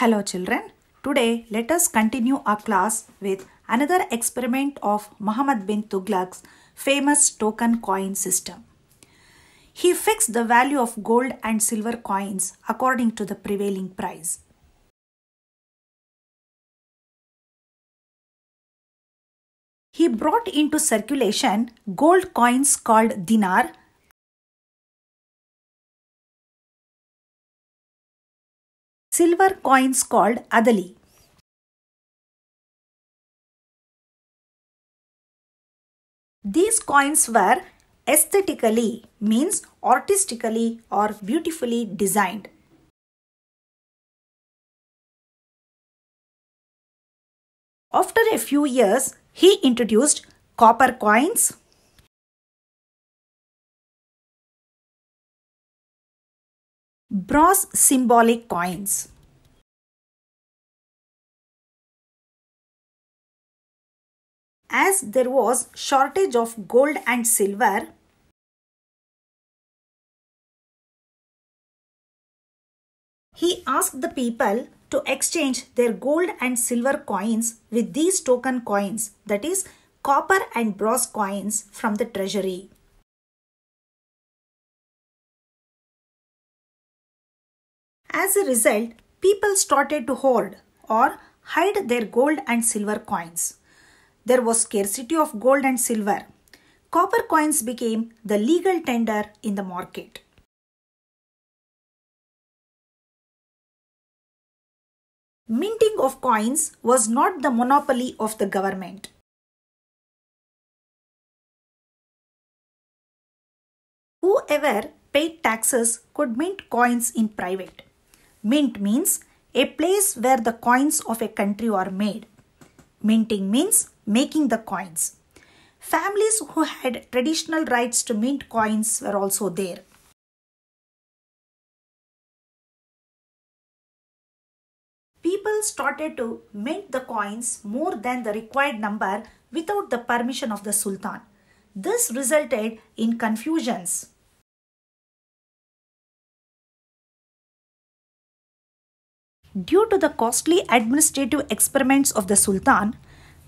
Hello children, today let us continue our class with another experiment of Muhammad bin Tughlaq's famous token coin system. He fixed the value of gold and silver coins according to the prevailing price. He brought into circulation gold coins called dinar silver coins called adali. These coins were aesthetically means artistically or beautifully designed. After a few years, he introduced copper coins, Brass symbolic coins. As there was shortage of gold and silver, he asked the people to exchange their gold and silver coins with these token coins, that is, copper and brass coins from the treasury. As a result, people started to hoard or hide their gold and silver coins. There was scarcity of gold and silver. Copper coins became the legal tender in the market. Minting of coins was not the monopoly of the government. Whoever paid taxes could mint coins in private. Mint means a place where the coins of a country are made. Minting means making the coins. Families who had traditional rights to mint coins were also there. People started to mint the coins more than the required number without the permission of the Sultan. This resulted in confusions Due to the costly administrative experiments of the Sultan,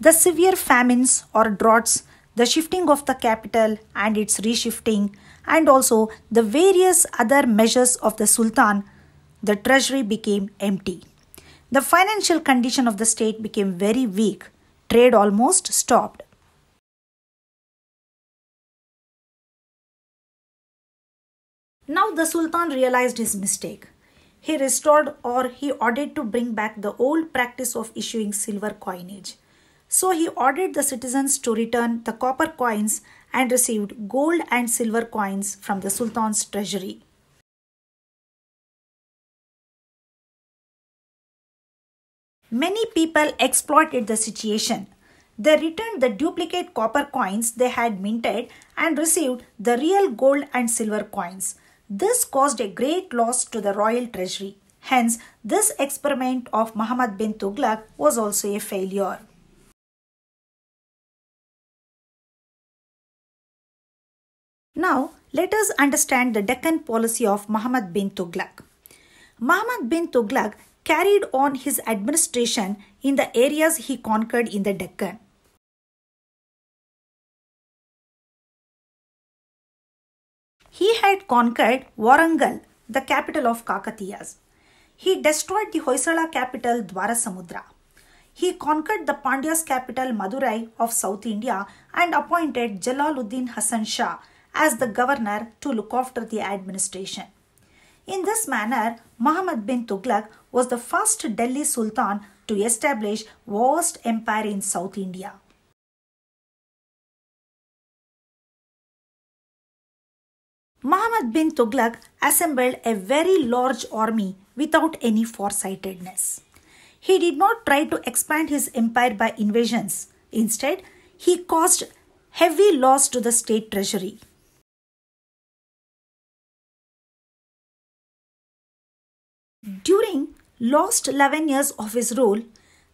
the severe famines or droughts, the shifting of the capital and its reshifting, and also the various other measures of the Sultan, the treasury became empty. The financial condition of the state became very weak, trade almost stopped. Now the Sultan realized his mistake he restored or he ordered to bring back the old practice of issuing silver coinage. So he ordered the citizens to return the copper coins and received gold and silver coins from the Sultan's treasury. Many people exploited the situation. They returned the duplicate copper coins they had minted and received the real gold and silver coins. This caused a great loss to the royal treasury. Hence, this experiment of Muhammad bin Tughlaq was also a failure. Now, let us understand the Deccan policy of Muhammad bin Tughlaq. Muhammad bin Tughlaq carried on his administration in the areas he conquered in the Deccan. conquered Warangal, the capital of Kakatiyas. He destroyed the Hoysala capital Dwarasamudra. He conquered the Pandya's capital Madurai of South India and appointed Jalaluddin Hasan Shah as the governor to look after the administration. In this manner, Muhammad bin Tughlaq was the first Delhi Sultan to establish vast empire in South India. Muhammad bin Tughlaq assembled a very large army without any foresightedness. He did not try to expand his empire by invasions. Instead, he caused heavy loss to the state treasury. During last 11 years of his rule,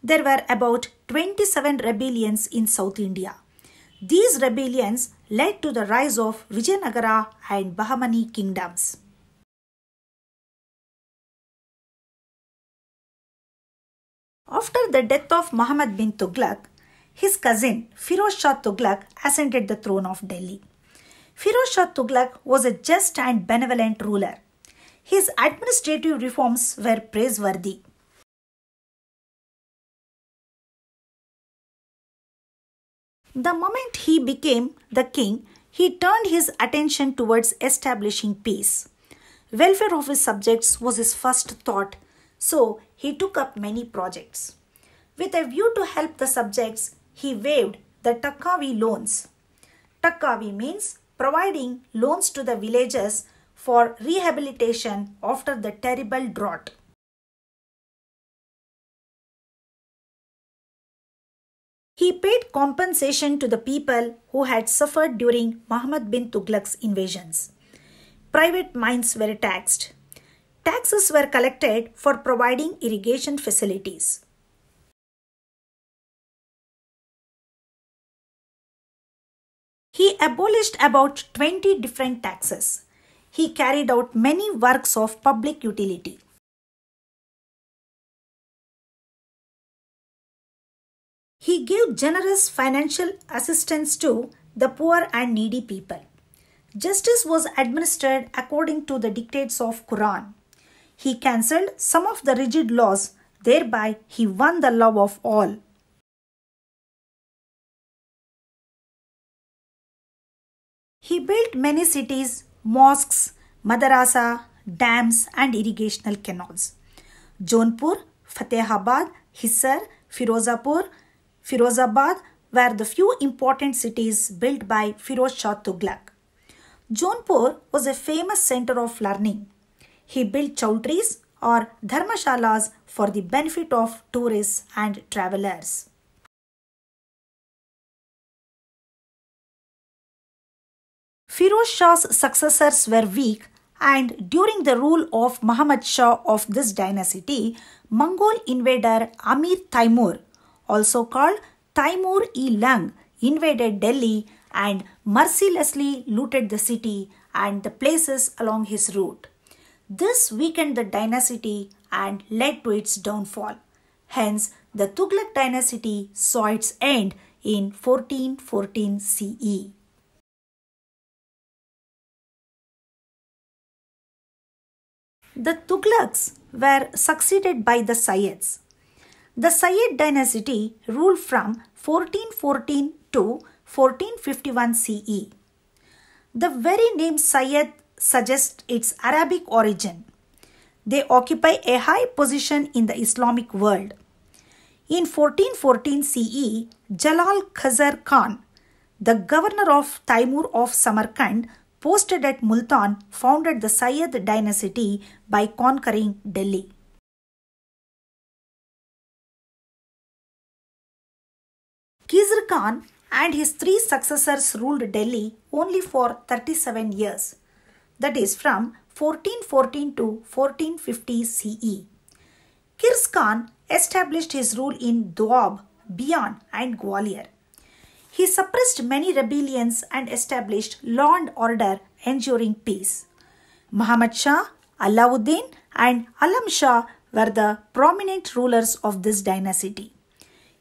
there were about 27 rebellions in South India. These rebellions led to the rise of Vijayanagara and Bahmani kingdoms. After the death of Muhammad bin Tughlaq, his cousin Firoz Shah Tughlaq ascended the throne of Delhi. Firoz Shah Tughlaq was a just and benevolent ruler. His administrative reforms were praiseworthy. The moment he became the king, he turned his attention towards establishing peace. Welfare of his subjects was his first thought, so he took up many projects. With a view to help the subjects, he waived the Takkavi loans. Takkavi means providing loans to the villagers for rehabilitation after the terrible drought. He paid compensation to the people who had suffered during Muhammad bin Tughlaq's invasions. Private mines were taxed. Taxes were collected for providing irrigation facilities. He abolished about 20 different taxes. He carried out many works of public utility. He gave generous financial assistance to the poor and needy people. Justice was administered according to the dictates of Quran. He cancelled some of the rigid laws, thereby he won the love of all. He built many cities, mosques, madrasa, dams and irrigational canals. Jaunpur, Fatehabad, Hisar, Firozapur, Firozabad were the few important cities built by Firoz Shah Tughlaq. Jaunpur was a famous center of learning. He built chowtries or dharmashalas for the benefit of tourists and travelers. Firoz Shah's successors were weak and during the rule of Muhammad Shah of this dynasty, Mongol invader Amir Taimur also called Timur e Lung, invaded Delhi and mercilessly looted the city and the places along his route. This weakened the dynasty and led to its downfall. Hence, the Tughlaq dynasty saw its end in 1414 CE. The Tughlaqs were succeeded by the Sayeds. The Sayed dynasty ruled from 1414 to 1451 CE. The very name Sayed suggests its Arabic origin. They occupy a high position in the Islamic world. In 1414 CE, Jalal Khazar Khan, the governor of Timur of Samarkand, posted at Multan, founded the Sayed dynasty by conquering Delhi. Wizir Khan and his three successors ruled Delhi only for 37 years, that is from 1414 to 1450 CE. Kirs Khan established his rule in Doab, Bian, and Gwalior. He suppressed many rebellions and established law and order, ensuring peace. Muhammad Shah, Alauddin, and Alam Shah were the prominent rulers of this dynasty.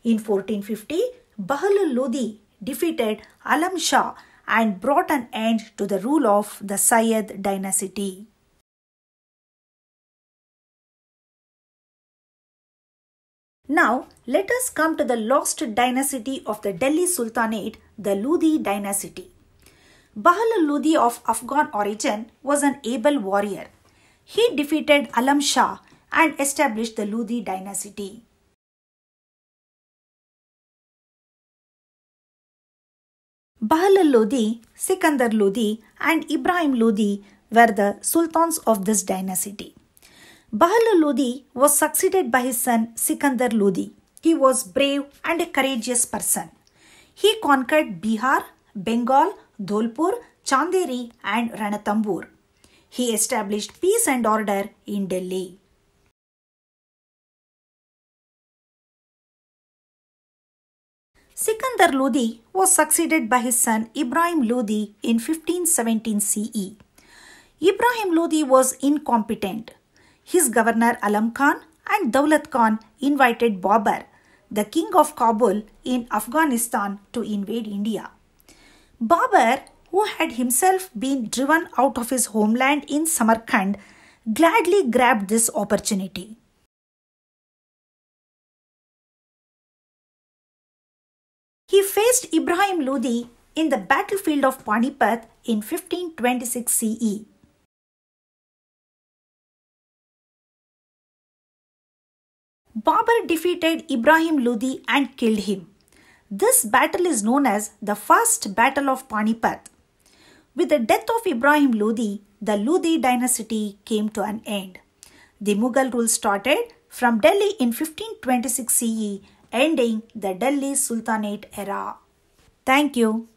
In 1450, Bahlul Lodi defeated Alam Shah and brought an end to the rule of the Sayyid dynasty. Now, let us come to the lost dynasty of the Delhi Sultanate, the Lodi dynasty. Bahlul Lodi of Afghan origin was an able warrior. He defeated Alam Shah and established the Lodi dynasty. Bahlal Lodi, Sikandar Lodi, and Ibrahim Lodi were the sultans of this dynasty. Bahlal Lodi was succeeded by his son Sikandar Lodi. He was brave and a courageous person. He conquered Bihar, Bengal, Dholpur, Chanderi, and Ranatambur. He established peace and order in Delhi. Sikandar Lodi was succeeded by his son Ibrahim Lodi in 1517 CE. Ibrahim Lodi was incompetent. His governor Alam Khan and Daulat Khan invited Babur, the king of Kabul in Afghanistan, to invade India. Babur, who had himself been driven out of his homeland in Samarkand, gladly grabbed this opportunity. He faced Ibrahim Lodi in the battlefield of Panipat in 1526 CE. Babur defeated Ibrahim Lodi and killed him. This battle is known as the First Battle of Panipat. With the death of Ibrahim Lodi, the Lodi dynasty came to an end. The Mughal rule started from Delhi in 1526 CE ending the Delhi Sultanate era. Thank you.